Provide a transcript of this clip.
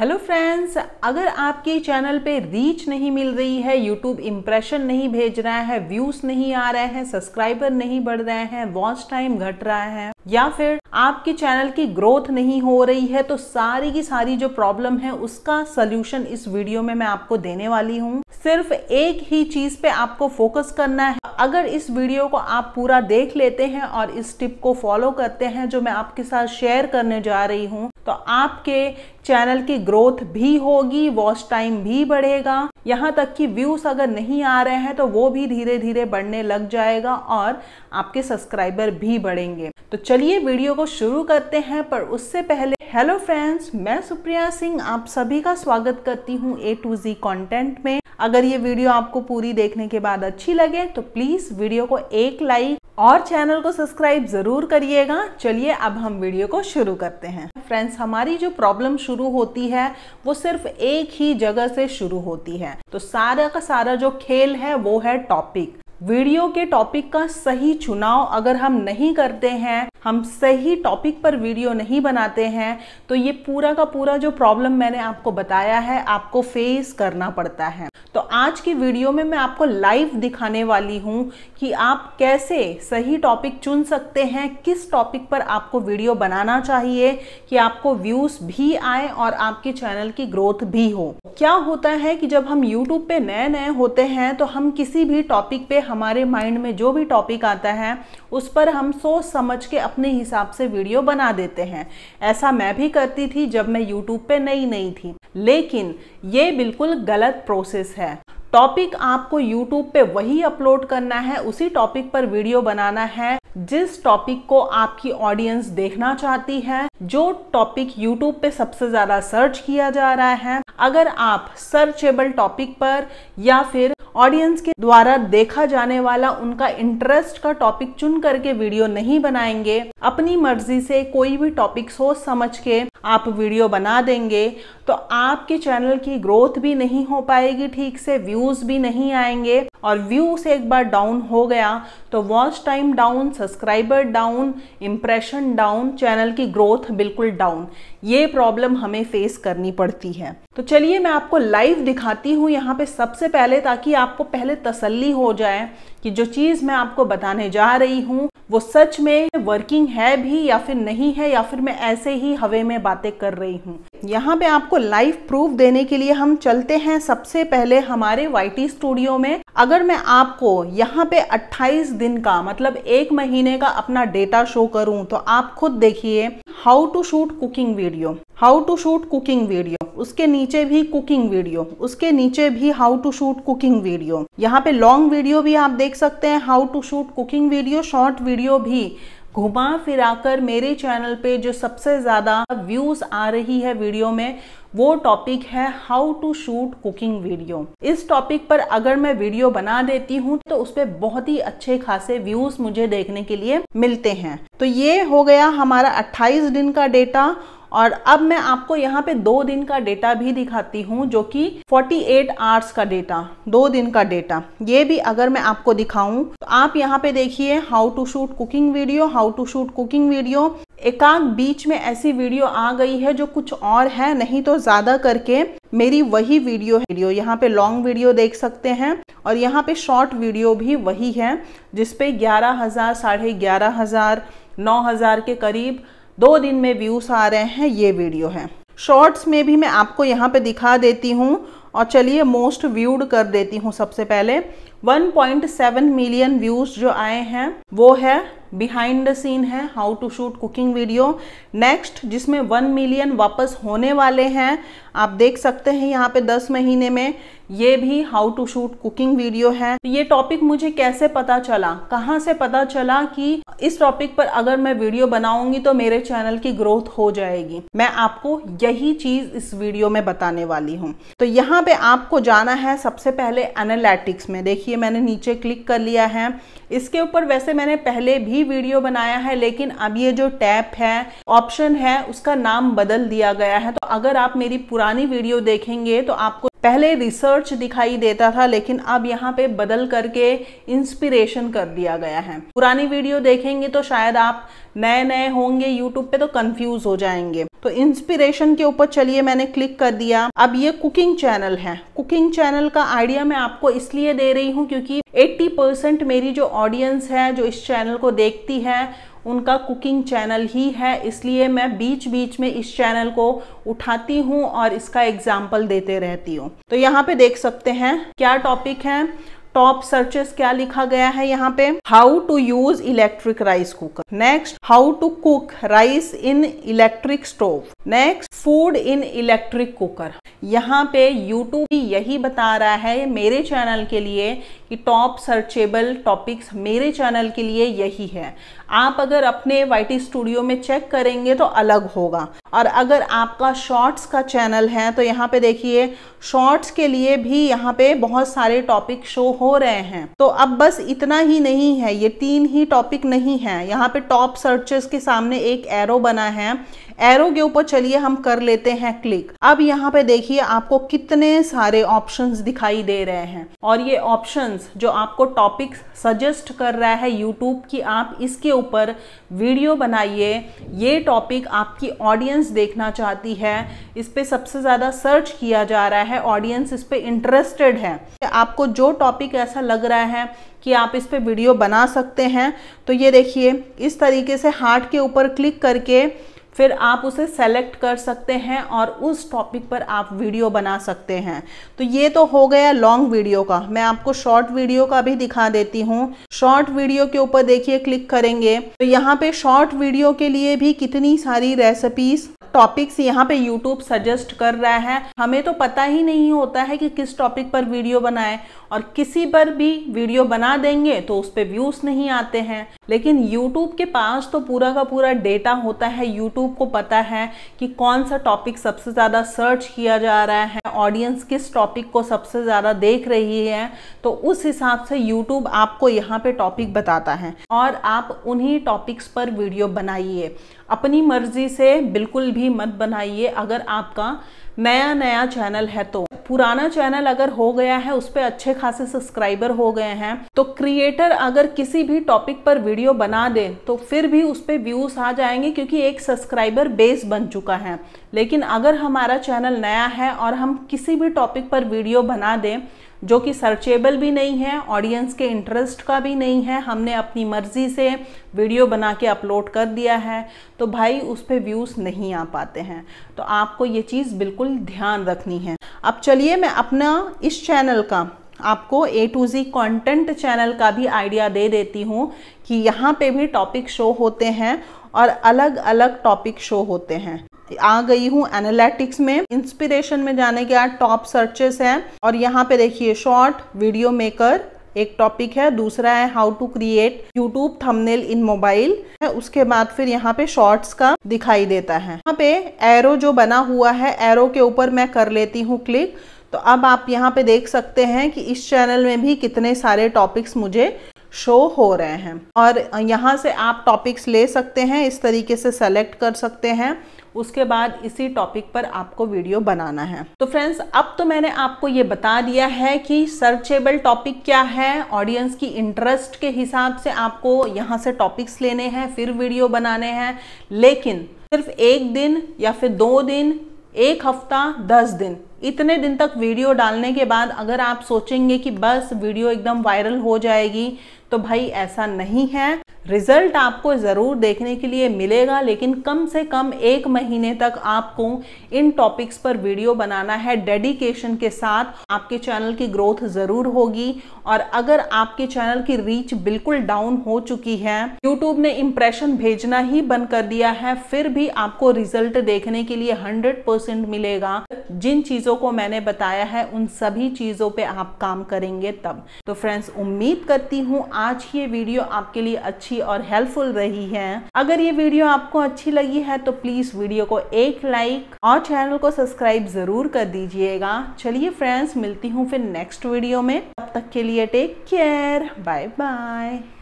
hello friends अगर आपके channel पे रीच नहीं मिल रही है यूट्यूब इम्प्रेशन नहीं भेज रहा है व्यूज़ नहीं आ रहे हैं सब्सक्राइबर नहीं बढ़ रहे हैं वॉच टाइम घट रहा है या फिर आपके चैनल की ग्रोथ नहीं हो रही है तो सारी की सारी जो प्रॉब्लम है उसका सोल्यूशन इस वीडियो में मैं आपको देने वाली हूँ सिर्फ एक ही चीज़ पे आपको फोकस करना है अगर इस वीडियो को आप पूरा देख लेते हैं और इस टिप को फॉलो करते हैं जो मैं आपके साथ शेयर करने जा रही हूँ तो आपके चैनल की ग्रोथ भी होगी वॉच टाइम भी बढ़ेगा यहाँ तक कि व्यूज़ अगर नहीं आ रहे हैं तो वो भी धीरे धीरे बढ़ने लग जाएगा और आपके सब्सक्राइबर भी बढ़ेंगे तो चलिए वीडियो को शुरू करते हैं पर उससे पहले हेलो फ्रेंड्स मैं सुप्रिया सिंह आप सभी का स्वागत करती हूँ ए टू जी कॉन्टेंट में अगर ये वीडियो आपको पूरी देखने के बाद अच्छी लगे तो प्लीज़ वीडियो को एक लाइक और चैनल को सब्सक्राइब ज़रूर करिएगा चलिए अब हम वीडियो को शुरू करते हैं फ्रेंड्स हमारी जो प्रॉब्लम शुरू होती है वो सिर्फ एक ही जगह से शुरू होती है तो सारा का सारा जो खेल है वो है टॉपिक वीडियो के टॉपिक का सही चुनाव अगर हम नहीं करते हैं हम सही टॉपिक पर वीडियो नहीं बनाते हैं तो ये पूरा का पूरा जो प्रॉब्लम मैंने आपको बताया है आपको फेस करना पड़ता है तो आज की वीडियो में मैं आपको लाइव दिखाने वाली हूँ कि आप कैसे सही टॉपिक चुन सकते हैं किस टॉपिक पर आपको वीडियो बनाना चाहिए कि आपको व्यूज़ भी आए और आपके चैनल की ग्रोथ भी हो क्या होता है कि जब हम यूट्यूब पे नए नए होते हैं तो हम किसी भी टॉपिक पे हमारे माइंड में जो भी टॉपिक आता है उस पर हम सोच समझ के अपने हिसाब से वीडियो बना देते हैं ऐसा मैं भी करती थी जब मैं यूट्यूब पे नई नई थी लेकिन ये बिल्कुल गलत प्रोसेस है टॉपिक आपको यूट्यूब पे वही अपलोड करना है उसी टॉपिक पर वीडियो बनाना है जिस टॉपिक को आपकी ऑडियंस देखना चाहती है जो टॉपिक यूट्यूब पे सबसे ज़्यादा सर्च किया जा रहा है अगर आप सर्चेबल टॉपिक पर या फिर ऑडियंस के द्वारा देखा जाने वाला उनका इंटरेस्ट का टॉपिक चुन करके वीडियो नहीं बनाएंगे अपनी मर्जी से कोई भी टॉपिक सोच समझ के आप वीडियो बना देंगे तो आपके चैनल की ग्रोथ भी नहीं हो पाएगी ठीक से व्यूज़ भी नहीं आएंगे और व्यू से एक बार डाउन हो गया तो watch time down subscriber down impression down channel की ग्रोथ बिल्कुल डाउन ये प्रॉब्लम हमें फेस करनी पड़ती है तो चलिए मैं आपको लाइव दिखाती हूँ यहाँ पे सबसे पहले ताकि आपको पहले तसल्ली हो जाए कि जो चीज़ मैं आपको बताने जा रही हूँ वो सच में वर्किंग है भी या फिर नहीं है या फिर मैं ऐसे ही हवे में बातें कर रही हूँ यहाँ पे आपको लाइव प्रूफ देने के लिए हम चलते हैं सबसे पहले हमारे वाई स्टूडियो में अगर मैं आपको यहाँ पे 28 दिन का मतलब एक महीने का अपना डेटा शो करूँ तो आप खुद देखिए how to shoot cooking video how to shoot cooking video उसके नीचे भी कुकिंग वीडियो उसके नीचे भी how to shoot cooking video यहाँ पे लॉन्ग वीडियो भी आप देख सकते हैं how to shoot cooking video short video भी घुमा फिराकर मेरे चैनल पे जो सबसे ज़्यादा व्यूज़ आ रही है वीडियो में वो टॉपिक है how to shoot cooking video इस टॉपिक पर अगर मैं वीडियो बना देती हूँ तो उस पर बहुत ही अच्छे खासे व्यूज मुझे देखने के लिए मिलते हैं तो ये हो गया हमारा 28 दिन का डेटा और अब मैं आपको यहाँ पे दो दिन का डेटा भी दिखाती हूँ जो कि 48 आवर्स का डेटा दो दिन का डेटा ये भी अगर मैं आपको दिखाऊं तो आप यहाँ पे देखिए how to shoot cooking video how to shoot cooking video एकाक बीच में ऐसी वीडियो आ गई है जो कुछ और है नहीं तो ज़्यादा करके मेरी वही वीडियो है वीडियो यहाँ पे लॉन्ग वीडियो देख सकते हैं और यहाँ पे शॉर्ट वीडियो भी वही है जिसपे ग्यारह हज़ार साढ़े ग्यारह हज़ार नौ हज़ार के करीब दो दिन में व्यूज़ आ रहे हैं ये वीडियो है शॉर्ट्स में भी मैं आपको यहाँ पे दिखा देती हूँ और चलिए मोस्ट व्यूड कर देती हूँ सबसे पहले 1.7 मिलियन व्यूज़ जो आए हैं वो है बिहाइंड द सीन है how to shoot cooking video next जिसमें वन मिलियन वापस होने वाले हैं आप देख सकते हैं यहाँ पे दस महीने में ये भी how to shoot cooking video है तो ये टॉपिक मुझे कैसे पता चला कहाँ से पता चला कि इस टॉपिक पर अगर मैं वीडियो बनाऊंगी तो मेरे चैनल की ग्रोथ हो जाएगी मैं आपको यही चीज इस वीडियो में बताने वाली हूँ तो यहाँ पे आपको जाना है सबसे पहले एनालिटिक्स में देखिए मैंने नीचे क्लिक कर लिया है इसके ऊपर वैसे मैंने पहले भी भी वीडियो बनाया है लेकिन अब ये जो टैप है ऑप्शन है उसका नाम बदल दिया गया है तो अगर आप मेरी पुरानी वीडियो देखेंगे तो आपको पहले रिसर्च दिखाई देता था लेकिन अब यहाँ पे बदल करके इंस्पिरेशन कर दिया गया है पुरानी वीडियो देखेंगे तो शायद आप नए नए होंगे यूट्यूब पे तो कंफ्यूज हो जाएंगे तो इंस्पिरेशन के ऊपर चलिए मैंने क्लिक कर दिया अब ये कुकिंग चैनल है कुकिंग चैनल का आइडिया मैं आपको इसलिए दे रही हूँ क्योंकि 80 परसेंट मेरी जो ऑडियंस है जो इस चैनल को देखती है उनका कुकिंग चैनल ही है इसलिए मैं बीच बीच में इस चैनल को उठाती हूँ और इसका एग्जाम्पल देते रहती हूँ तो यहाँ पे देख सकते हैं क्या टॉपिक है टॉप सर्चेस क्या लिखा गया है यहाँ पे how to use electric rice cooker next how to cook rice in electric stove next food in electric cooker यहाँ पे यूट्यूब यही बता रहा है मेरे चैनल के लिए कि टॉप सर्चेबल टॉपिक्स मेरे चैनल के लिए यही है आप अगर अपने वाई स्टूडियो में चेक करेंगे तो अलग होगा और अगर आपका शॉर्ट्स का चैनल है तो यहाँ पे देखिए शॉर्ट्स के लिए भी यहाँ पे बहुत सारे टॉपिक शो हो रहे हैं तो अब बस इतना ही नहीं है ये तीन ही टॉपिक नहीं है यहाँ पे टॉप सर्चेस के सामने एक एरो बना है एरो के ऊपर चलिए हम कर लेते हैं क्लिक अब यहाँ पे देखिए आपको कितने सारे ऑप्शंस दिखाई दे रहे हैं और ये ऑप्शंस जो आपको टॉपिक सजेस्ट कर रहा है यूट्यूब कि आप इसके ऊपर वीडियो बनाइए ये टॉपिक आपकी ऑडियंस देखना चाहती है इस पर सबसे ज़्यादा सर्च किया जा रहा है ऑडियंस इस पर इंटरेस्टेड है आपको जो टॉपिक ऐसा लग रहा है कि आप इस पर वीडियो बना सकते हैं तो ये देखिए इस तरीके से हार्ट के ऊपर क्लिक करके फिर आप उसे सेलेक्ट कर सकते हैं और उस टॉपिक पर आप वीडियो बना सकते हैं तो ये तो हो गया लॉन्ग वीडियो का मैं आपको शॉर्ट वीडियो का भी दिखा देती हूँ शॉर्ट वीडियो के ऊपर देखिए क्लिक करेंगे तो यहाँ पे शॉर्ट वीडियो के लिए भी कितनी सारी रेसिपीज टॉपिक्स यहाँ पे YouTube सजेस्ट कर रहा है हमें तो पता ही नहीं होता है कि किस टॉपिक पर वीडियो बनाए और किसी पर भी वीडियो बना देंगे तो उस पर व्यूज़ नहीं आते हैं लेकिन YouTube के पास तो पूरा का पूरा डेटा होता है YouTube यूट्यूब को पता है कि कौन सा टॉपिक सबसे ज़्यादा सर्च किया जा रहा है ऑडियंस किस टॉपिक को सबसे ज़्यादा देख रही है तो उस हिसाब से यूट्यूब आपको यहाँ पे टॉपिक बताता है और आप उन्हीं टॉपिक्स पर वीडियो बनाइए अपनी मर्जी से बिल्कुल भी मत बनाइए अगर आपका नया नया चैनल है तो पुराना चैनल अगर हो गया है उस पर अच्छे खासे सब्सक्राइबर हो गए हैं तो क्रिएटर अगर किसी भी टॉपिक पर वीडियो बना दे तो फिर भी उस पर व्यूज़ आ जाएंगे क्योंकि एक सब्सक्राइबर बेस बन चुका है लेकिन अगर हमारा चैनल नया है और हम किसी भी टॉपिक पर वीडियो बना दें जो कि सर्चेबल भी नहीं है ऑडियंस के इंटरेस्ट का भी नहीं है हमने अपनी मर्ज़ी से वीडियो बना के अपलोड कर दिया है तो भाई उस पर व्यूज़ नहीं आ पाते हैं तो आपको ये चीज़ बिल्कुल ध्यान रखनी है अब चलिए मैं अपना इस चैनल का आपको A to Z content channel का भी आइडिया दे देती हूँ कि यहाँ पे भी टॉपिक शो होते हैं और अलग अलग टॉपिक शो होते हैं आ गई हूँ एनालिटिक्स में इंस्पिरेशन में जाने के बाद टॉप सर्चेस हैं और यहाँ पे देखिए शॉर्ट वीडियो मेकर एक टॉपिक है दूसरा है how to create YouTube thumbnail in mobile उसके बाद फिर यहाँ पे शॉर्ट्स का दिखाई देता है यहाँ पे एरो जो बना हुआ है एरो के ऊपर मैं कर लेती हूँ क्लिक तो अब आप यहाँ पे देख सकते हैं कि इस चैनल में भी कितने सारे टॉपिक्स मुझे शो हो रहे हैं और यहाँ से आप टॉपिक्स ले सकते हैं इस तरीके से सेलेक्ट कर सकते हैं उसके बाद इसी टॉपिक पर आपको वीडियो बनाना है तो फ्रेंड्स अब तो मैंने आपको ये बता दिया है कि सर्चेबल टॉपिक क्या है ऑडियंस की इंटरेस्ट के हिसाब से आपको यहाँ से टॉपिक्स लेने हैं फिर वीडियो बनाने हैं लेकिन सिर्फ एक दिन या फिर दो दिन एक हफ्ता दस दिन इतने दिन तक वीडियो डालने के बाद अगर आप सोचेंगे कि बस वीडियो एकदम वायरल हो जाएगी तो भाई ऐसा नहीं है रिजल्ट आपको ज़रूर देखने के लिए मिलेगा लेकिन कम से कम एक महीने तक आपको इन टॉपिक्स पर वीडियो बनाना है डेडिकेशन के साथ आपके चैनल की ग्रोथ ज़रूर होगी और अगर आपके चैनल की रीच बिल्कुल डाउन हो चुकी है यूट्यूब ने इम्प्रेशन भेजना ही बंद कर दिया है फिर भी आपको रिजल्ट देखने के लिए हंड्रेड परसेंट मिलेगा जिन चीज़ों को मैंने बताया है उन सभी चीज़ों पर आप काम करेंगे तब तो फ्रेंड्स उम्मीद करती हूँ आज ये वीडियो आपके लिए अच्छी और हेल्पफुल रही है अगर ये वीडियो आपको अच्छी लगी है तो प्लीज़ वीडियो को एक लाइक और चैनल को सब्सक्राइब ज़रूर कर दीजिएगा चलिए फ्रेंड्स मिलती हूँ फिर नेक्स्ट वीडियो में तब तक के लिए टेक केयर बाय बाय